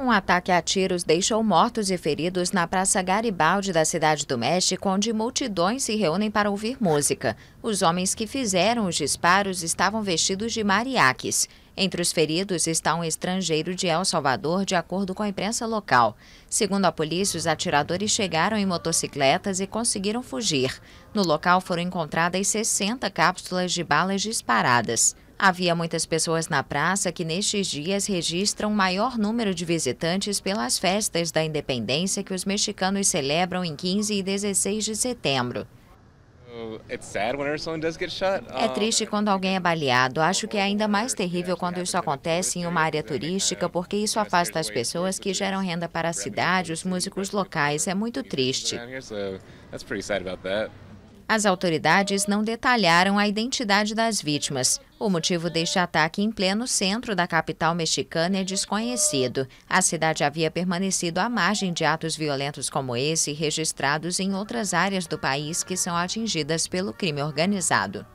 Um ataque a tiros deixou mortos e feridos na Praça Garibaldi da Cidade do México, onde multidões se reúnem para ouvir música. Os homens que fizeram os disparos estavam vestidos de mariaques. Entre os feridos está um estrangeiro de El Salvador, de acordo com a imprensa local. Segundo a polícia, os atiradores chegaram em motocicletas e conseguiram fugir. No local foram encontradas 60 cápsulas de balas disparadas. Havia muitas pessoas na praça que nestes dias registram maior número de visitantes pelas festas da independência que os mexicanos celebram em 15 e 16 de setembro. Uh, é triste quando alguém é baleado. Acho que é ainda mais terrível quando isso acontece em uma área turística, porque isso afasta as pessoas que geram renda para a cidade, os músicos locais. É muito triste. As autoridades não detalharam a identidade das vítimas. O motivo deste ataque em pleno centro da capital mexicana é desconhecido. A cidade havia permanecido à margem de atos violentos como esse, registrados em outras áreas do país que são atingidas pelo crime organizado.